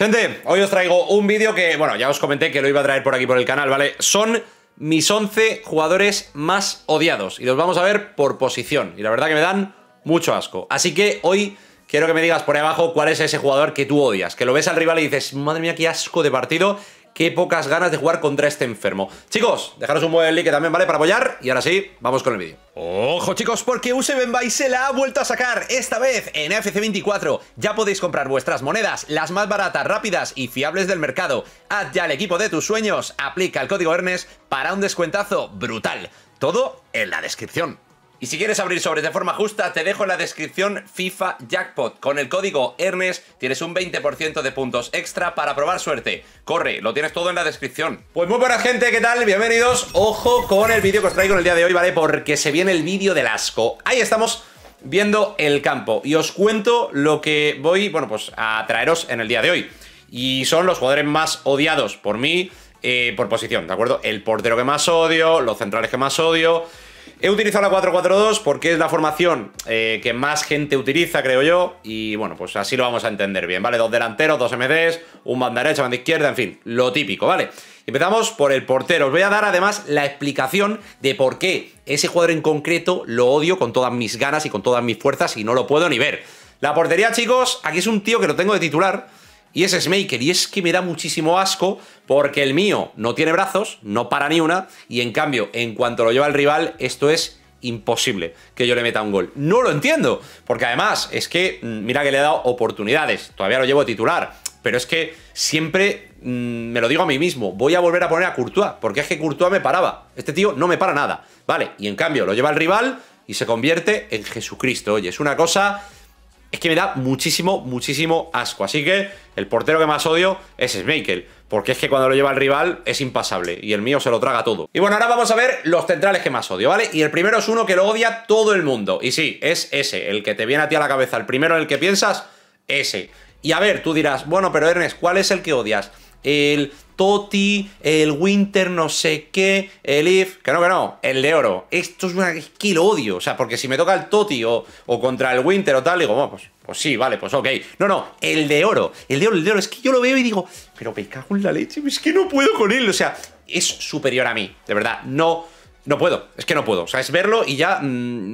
Gente, hoy os traigo un vídeo que, bueno, ya os comenté que lo iba a traer por aquí por el canal, ¿vale? Son mis 11 jugadores más odiados y los vamos a ver por posición. Y la verdad que me dan mucho asco. Así que hoy quiero que me digas por ahí abajo cuál es ese jugador que tú odias, que lo ves al rival y dices, madre mía, qué asco de partido Qué pocas ganas de jugar contra este enfermo. Chicos, dejaros un buen like también, ¿vale? Para apoyar. Y ahora sí, vamos con el vídeo. Ojo chicos, porque y se la ha vuelto a sacar, esta vez en FC24. Ya podéis comprar vuestras monedas, las más baratas, rápidas y fiables del mercado. Haz ya el equipo de tus sueños, aplica el código ERNES para un descuentazo brutal. Todo en la descripción. Y si quieres abrir sobres de forma justa, te dejo en la descripción FIFA Jackpot. Con el código ERNES tienes un 20% de puntos extra para probar suerte. Corre, lo tienes todo en la descripción. Pues muy buena gente, ¿qué tal? Bienvenidos. Ojo con el vídeo que os traigo en el día de hoy, ¿vale? Porque se viene el vídeo del asco. Ahí estamos viendo el campo. Y os cuento lo que voy, bueno, pues a traeros en el día de hoy. Y son los jugadores más odiados por mí eh, por posición, ¿de acuerdo? El portero que más odio, los centrales que más odio... He utilizado la 4-4-2 porque es la formación eh, que más gente utiliza, creo yo, y bueno, pues así lo vamos a entender bien, ¿vale? Dos delanteros, dos MDs, un banda derecha, banda izquierda, en fin, lo típico, ¿vale? Empezamos por el portero. Os voy a dar además la explicación de por qué ese jugador en concreto lo odio con todas mis ganas y con todas mis fuerzas y no lo puedo ni ver. La portería, chicos, aquí es un tío que lo tengo de titular, y ese es Maker, y es que me da muchísimo asco porque el mío no tiene brazos, no para ni una, y en cambio, en cuanto lo lleva el rival, esto es imposible que yo le meta un gol. No lo entiendo, porque además es que, mm, mira que le he dado oportunidades, todavía lo llevo titular, pero es que siempre mm, me lo digo a mí mismo, voy a volver a poner a Courtois, porque es que Courtois me paraba, este tío no me para nada, ¿vale? Y en cambio lo lleva el rival y se convierte en Jesucristo, oye, es una cosa es que me da muchísimo, muchísimo asco. Así que el portero que más odio es Schmeichel. Porque es que cuando lo lleva el rival es impasable y el mío se lo traga todo. Y bueno, ahora vamos a ver los centrales que más odio, ¿vale? Y el primero es uno que lo odia todo el mundo. Y sí, es ese, el que te viene a ti a la cabeza. El primero en el que piensas, ese. Y a ver, tú dirás, bueno, pero Ernest, ¿cuál es el que odias? El Toti, el Winter, no sé qué, el If, que no, que no, el de oro. Esto es una es que lo odio, o sea, porque si me toca el Toti o, contra el Winter o tal, digo, bueno, pues, pues, sí, vale, pues ok. No, no, el de oro, el de oro, el de oro. Es que yo lo veo y digo, pero me cago en la leche, es que no puedo con él, o sea, es superior a mí, de verdad, no. No puedo, es que no puedo. O sea, es verlo y ya mm,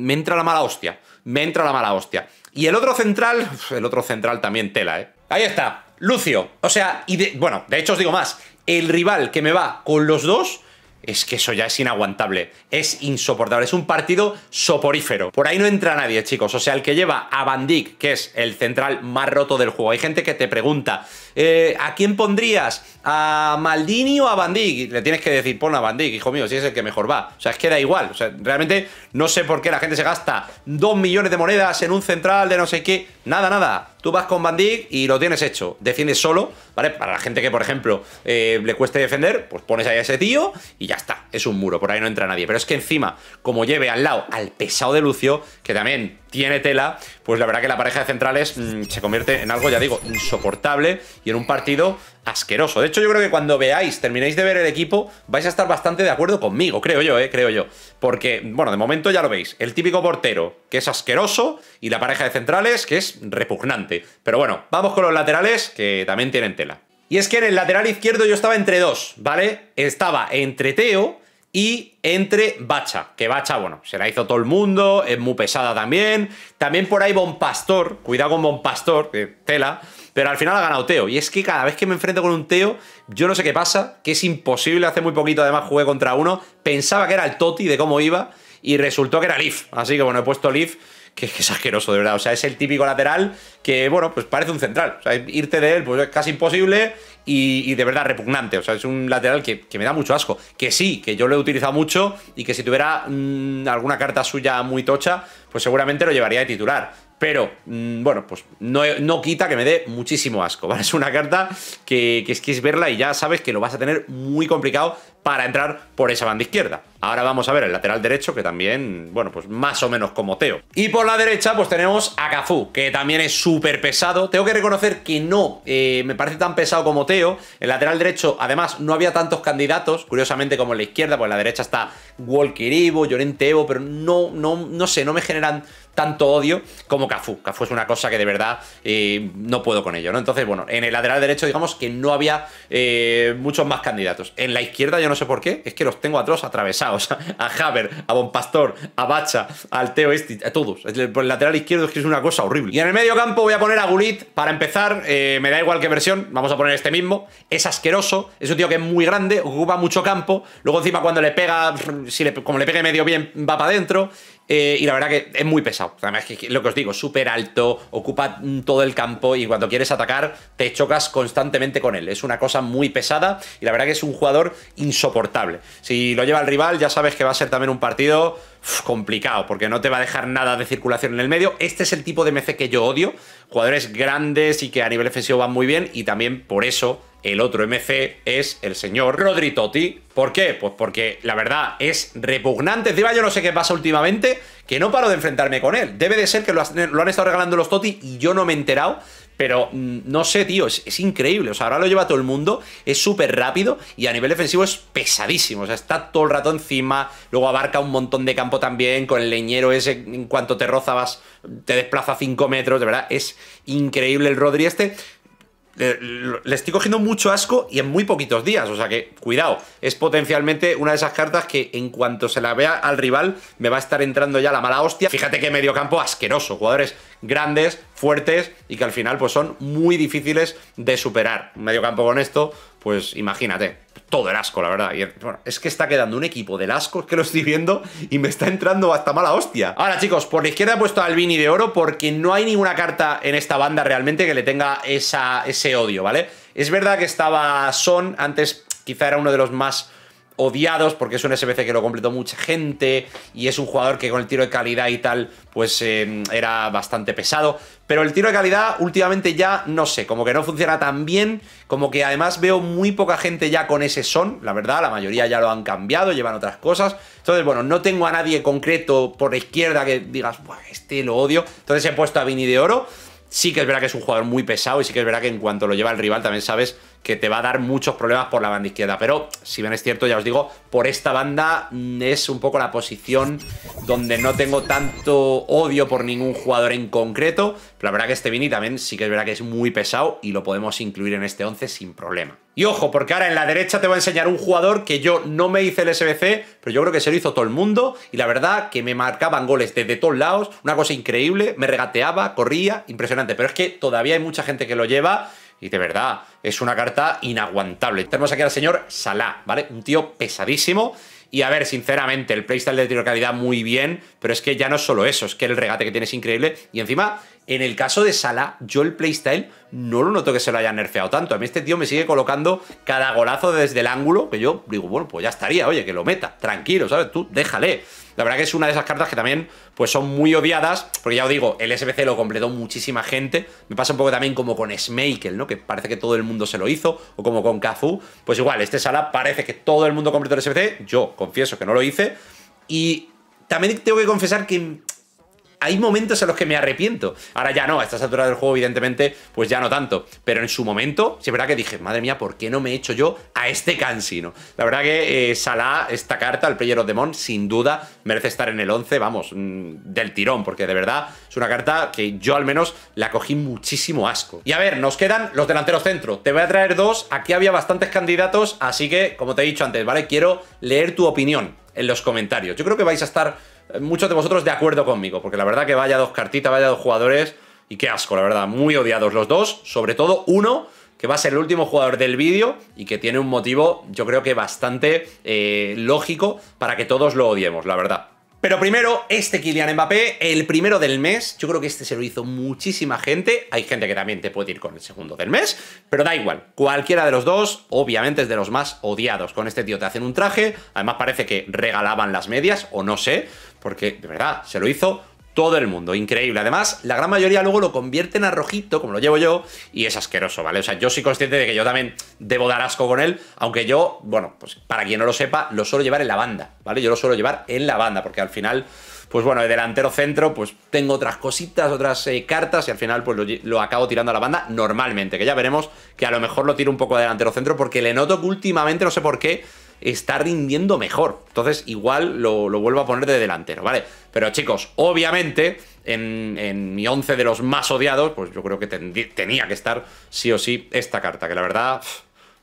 me entra la mala hostia. Me entra la mala hostia. Y el otro central, el otro central también tela, ¿eh? Ahí está, Lucio. O sea, y bueno, de hecho os digo más, el rival que me va con los dos, es que eso ya es inaguantable, es insoportable, es un partido soporífero. Por ahí no entra nadie, chicos, o sea, el que lleva a Van que es el central más roto del juego. Hay gente que te pregunta, eh, ¿a quién pondrías? ¿A Maldini o a Van Le tienes que decir, pon a Van hijo mío, si es el que mejor va. O sea, es que da igual, o sea, realmente no sé por qué la gente se gasta dos millones de monedas en un central de no sé qué, nada, nada. Tú vas con Bandic y lo tienes hecho. Defiendes solo, ¿vale? Para la gente que, por ejemplo, eh, le cueste defender, pues pones ahí a ese tío y ya está. Es un muro, por ahí no entra nadie. Pero es que encima, como lleve al lado al pesado de Lucio, que también tiene tela, pues la verdad que la pareja de centrales mm, se convierte en algo, ya digo, insoportable y en un partido asqueroso. De hecho, yo creo que cuando veáis, terminéis de ver el equipo, vais a estar bastante de acuerdo conmigo, creo yo, eh, creo yo. Porque, bueno, de momento ya lo veis, el típico portero, que es asqueroso, y la pareja de centrales, que es repugnante. Pero bueno, vamos con los laterales, que también tienen tela. Y es que en el lateral izquierdo yo estaba entre dos, ¿vale? Estaba entre Teo y entre Bacha, que Bacha, bueno, se la hizo todo el mundo, es muy pesada también. También por ahí Bon Pastor, cuidado con Bon Pastor, tela, pero al final ha ganado Teo. Y es que cada vez que me enfrento con un Teo, yo no sé qué pasa, que es imposible. Hace muy poquito además jugué contra uno, pensaba que era el Toti de cómo iba y resultó que era Leaf. Así que bueno, he puesto Leaf que, es asqueroso, de verdad. O sea, es el típico lateral que, bueno, pues parece un central. O sea, irte de él, pues es casi imposible y, de verdad repugnante. O sea, es un lateral que, me da mucho asco. Que sí, que yo lo he utilizado mucho y que si tuviera mm, alguna carta suya muy tocha, pues seguramente lo llevaría de titular. Pero, mm, bueno, pues no, quita que me dé muchísimo asco, ¿vale? Es una carta que, que, es que es verla y ya sabes que lo vas a tener muy complicado para entrar por esa banda izquierda. Ahora vamos a ver el lateral derecho, que también, bueno, pues más o menos como Teo. Y por la derecha, pues tenemos a Cafú, que también es súper pesado. Tengo que reconocer que no eh, me parece tan pesado como Teo. El lateral derecho, además, no había tantos candidatos, curiosamente, como en la izquierda, pues en la derecha está Walker Evo, Llorente Evo, pero no, no, no sé, no me generan tanto odio como Cafú. Cafú es una cosa que de verdad eh, no puedo con ello, ¿no? Entonces, bueno, en el lateral derecho, digamos que no había eh, muchos más candidatos. En la izquierda, yo no sé por qué, es que los tengo a todos atravesados. A Haber, a Bonpastor, a Bacha, al Teo este, a todos. Por el lateral izquierdo es que es una cosa horrible. Y en el medio campo voy a poner a Gulit para empezar. Eh, me da igual qué versión, vamos a poner este mismo. Es asqueroso, es un tío que es muy grande, ocupa mucho campo. Luego encima cuando le pega, como le pegue medio bien, va para adentro. Eh, y la verdad que es muy pesado. Además, es lo que os digo, súper alto, ocupa todo el campo y cuando quieres atacar te chocas constantemente con él. Es una cosa muy pesada y la verdad que es un jugador insoportable. Si lo lleva el rival, ya sabes que va a ser también un partido complicado, porque no te va a dejar nada de circulación en el medio. Este es el tipo de MC que yo odio. Jugadores grandes y que a nivel defensivo van muy bien y también por eso el otro MC es el señor Rodri Totti. ¿Por qué? Pues porque la verdad es repugnante. Encima yo no sé qué pasa últimamente, que no paro de enfrentarme con él. Debe de ser que lo, han, estado regalando los Totti y yo no me he enterado. Pero mm, no sé, tío, es, increíble. O sea, ahora lo lleva todo el mundo, es súper rápido y a nivel defensivo es pesadísimo. O sea, está todo el rato encima, luego abarca un montón de campo también, con el leñero ese, en cuanto te rozabas, te desplaza 5 metros, de verdad, es increíble el Rodri este le, estoy cogiendo mucho asco y en muy poquitos días. O sea que, cuidado, es potencialmente una de esas cartas que en cuanto se la vea al rival, me va a estar entrando ya la mala hostia. Fíjate que medio campo asqueroso, jugadores grandes fuertes y que al final pues son muy difíciles de superar. Un medio campo con esto, pues imagínate, todo el asco, la verdad. es que está quedando un equipo del asco que lo estoy viendo y me está entrando hasta mala hostia. Ahora, chicos, por la izquierda he puesto al Vini de oro porque no hay ninguna carta en esta banda realmente que le tenga esa, ese odio, ¿vale? Es verdad que estaba Son, antes quizá era uno de los más odiados porque es un SBC que lo completó mucha gente y es un jugador que con el tiro de calidad y tal pues em, era bastante pesado. Pero el tiro de calidad últimamente ya no sé, como que no funciona tan bien, como que además veo muy poca gente ya con ese son, la verdad, la mayoría ya lo han cambiado, llevan otras cosas. Entonces, bueno, no tengo a nadie concreto por la izquierda que digas, este lo odio. Entonces he puesto a Vini de Oro. Sí que es verdad que es un jugador muy pesado y sí que es verdad que en cuanto lo lleva el rival también sabes que te va a dar muchos problemas por la banda izquierda. Pero, si bien es cierto, ya os digo, por esta banda mm, es un poco la posición donde no tengo tanto odio por ningún jugador en concreto. Pero la verdad que este Vini también sí que es verdad que es muy pesado y lo podemos incluir en este 11 sin problema. Y ojo, porque ahora en la derecha te voy a enseñar un jugador que yo no me hice el SBC, pero yo creo que se lo hizo todo el mundo y la verdad que me marcaban goles desde todos lados, una cosa increíble, me regateaba, corría, impresionante. Pero es que todavía hay mucha gente que lo lleva y de verdad, es una carta inaguantable. Tenemos aquí al señor Salah, ¿vale? Un tío pesadísimo. Y a ver, sinceramente, el playstyle de tiro calidad muy bien, pero es que ya no es solo eso, es que el regate que tiene es increíble. Y encima, en el caso de Salah, yo el playstyle no lo noto que se lo haya nerfeado tanto. A mí este tío me sigue colocando cada golazo desde el ángulo, que yo digo, bueno, pues ya estaría, oye, que lo meta, tranquilo, ¿sabes? Tú, déjale. La verdad que es una de esas cartas que también pues son muy odiadas, porque ya os digo, el SBC lo completó muchísima gente. Me pasa un poco también como con Smakel, ¿no? Que parece que todo el mundo se lo hizo, o como con Kazu. Pues igual, este Salah parece que todo el mundo completó el SBC. Yo confieso que no lo hice. Y también tengo que confesar que hay momentos en los que me arrepiento. Ahora ya no, a esta altura del juego, evidentemente, pues ya no tanto. Pero en su momento, sí es verdad que dije, madre mía, ¿por qué no me he hecho yo a este cansino? La verdad que eh, Salah, esta carta, el Player of the sin duda merece estar en el 11, vamos, mm, del tirón, porque de verdad es una carta que yo al menos la cogí muchísimo asco. Y a ver, nos quedan los delanteros centro. Te voy a traer dos, aquí había bastantes candidatos, así que, como te he dicho antes, ¿vale? Quiero leer tu opinión en los comentarios. Yo creo que vais a estar muchos de vosotros de acuerdo conmigo, porque la verdad que vaya dos cartitas, vaya dos jugadores, y qué asco, la verdad, muy odiados los dos, sobre todo uno que va a ser el último jugador del vídeo y que tiene un motivo, yo creo que bastante eh, lógico para que todos lo odiemos, la verdad. Pero primero, este Kylian Mbappé, el primero del mes, yo creo que este se lo hizo muchísima gente, hay gente que también te puede ir con el segundo del mes, pero da igual, cualquiera de los dos obviamente es de los más odiados, con este tío te hacen un traje, además parece que regalaban las medias, o no sé, porque de verdad, se lo hizo todo el mundo, increíble. Además, la gran mayoría luego lo convierten a rojito, como lo llevo yo, y es asqueroso, ¿vale? O sea, yo soy consciente de que yo también debo dar asco con él, aunque yo, bueno, pues para quien no lo sepa, lo suelo llevar en la banda, ¿vale? Yo lo suelo llevar en la banda, porque al final, pues bueno, de delantero centro, pues tengo otras cositas, otras eh, cartas, y al final, pues lo, lo, acabo tirando a la banda normalmente, que ya veremos que a lo mejor lo tiro un poco de delantero centro, porque le noto que últimamente, no sé por qué, está rindiendo mejor. Entonces, igual lo, vuelvo a poner de delantero, ¿vale? Pero chicos, obviamente, en, mi 11 de los más odiados, pues yo creo que tenía que estar sí o sí esta carta, que la verdad,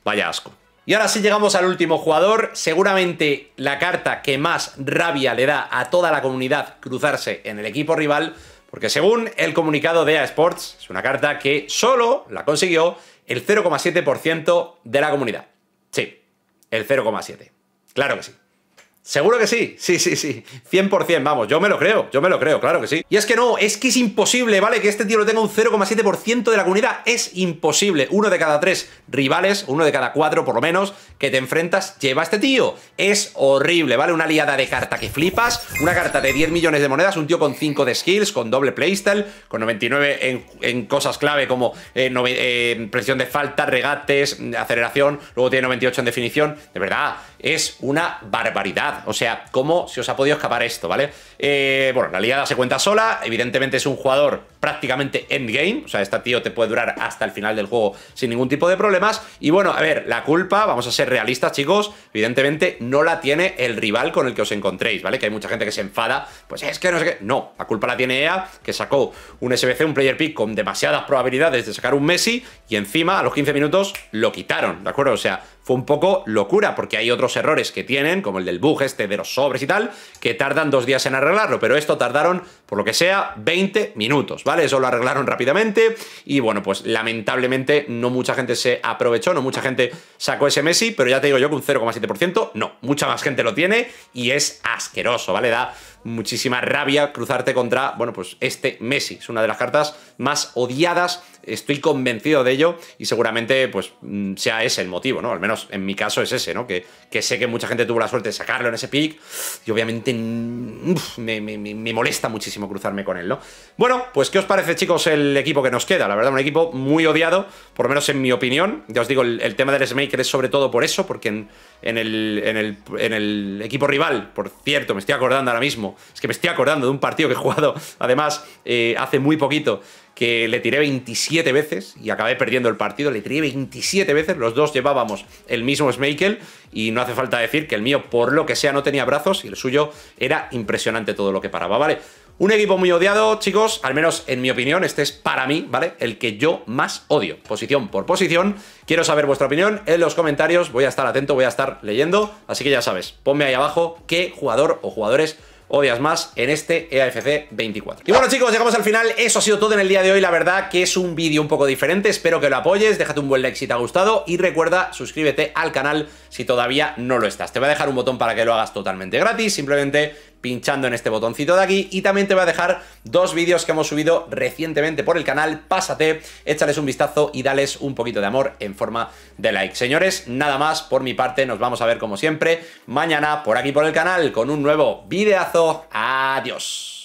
vaya asco. Y ahora sí llegamos al último jugador, seguramente la carta que más rabia le da a toda la comunidad cruzarse en el equipo rival, porque según el comunicado de a Sports, es una carta que solo la consiguió el 0,7% de la comunidad. Sí, el 0,7. Claro que sí. Seguro que sí, sí, sí, sí, 100%, vamos, yo me lo creo, yo me lo creo, claro que sí. Y es que no, es que es imposible, ¿vale? Que este tío lo tenga un 0,7% de la comunidad, es imposible. Uno de cada tres rivales, uno de cada cuatro por lo menos, que te enfrentas lleva a este tío. Es horrible, ¿vale? Una liada de carta que flipas, una carta de 10 millones de monedas, un tío con 5 de skills, con doble playstyle, con 99 en, en cosas clave como eh, eh, presión de falta, regates, aceleración, luego tiene 98 en definición, de verdad es una barbaridad. O sea, ¿cómo se os ha podido escapar esto, vale? Eh, bueno, la liada se cuenta sola, evidentemente es un jugador prácticamente endgame, o sea, este tío te puede durar hasta el final del juego sin ningún tipo de problemas. Y bueno, a ver, la culpa, vamos a ser realistas, chicos, evidentemente no la tiene el rival con el que os encontréis, ¿vale? Que hay mucha gente que se enfada, pues es que no sé qué. No, la culpa la tiene EA, que sacó un SBC, un player pick con demasiadas probabilidades de sacar un Messi, y encima a los 15 minutos lo quitaron, ¿de acuerdo? O sea, fue un poco locura, porque hay otros errores que tienen, como el del bug este de los sobres y tal, que tardan dos días en arreglarlo, pero esto tardaron, por lo que sea, 20 minutos, ¿vale? Eso lo arreglaron rápidamente y bueno, pues lamentablemente no mucha gente se aprovechó, no mucha gente sacó ese Messi, pero ya te digo yo que un 0,7% no, mucha más gente lo tiene y es asqueroso, ¿vale? Da muchísima rabia cruzarte contra, bueno, pues este Messi. Es una de las cartas más odiadas, estoy convencido de ello y seguramente pues mm, sea ese el motivo, ¿no? Al menos en mi caso es ese, ¿no? Que, sé que mucha gente tuvo la suerte de sacarlo en ese pick y obviamente mm, me, molesta muchísimo cruzarme con él, ¿no? Bueno, pues ¿qué os parece chicos el equipo que nos queda? La verdad, un equipo muy odiado, por lo menos en mi opinión. Ya os digo, el, tema del smake es sobre todo por eso, porque en, el, equipo rival, por cierto, me estoy acordando ahora mismo, es que me estoy acordando de un partido que he jugado, además, eh, hace muy poquito, que le tiré 27 veces y acabé perdiendo el partido, le tiré 27 veces, los dos llevábamos el mismo Smakel y no hace falta decir que el mío, por lo que sea, no tenía brazos y el suyo era impresionante todo lo que paraba, ¿vale? Un equipo muy odiado, chicos, al menos en mi opinión, este es para mí, ¿vale? El que yo más odio, posición por posición. Quiero saber vuestra opinión en los comentarios, voy a estar atento, voy a estar leyendo, así que ya sabes, ponme ahí abajo qué jugador o jugadores odias más en este EAFC 24. Y bueno chicos, llegamos al final, eso ha sido todo en el día de hoy, la verdad que es un vídeo un poco diferente, espero que lo apoyes, déjate un buen like si te ha gustado y recuerda suscríbete al canal si todavía no lo estás. Te voy a dejar un botón para que lo hagas totalmente gratis, simplemente pinchando en este botoncito de aquí y también te va a dejar dos vídeos que hemos subido recientemente por el canal, pásate, échales un vistazo y dales un poquito de amor en forma de like. Señores, nada más por mi parte, nos vamos a ver como siempre mañana por aquí por el canal con un nuevo videazo. Adiós.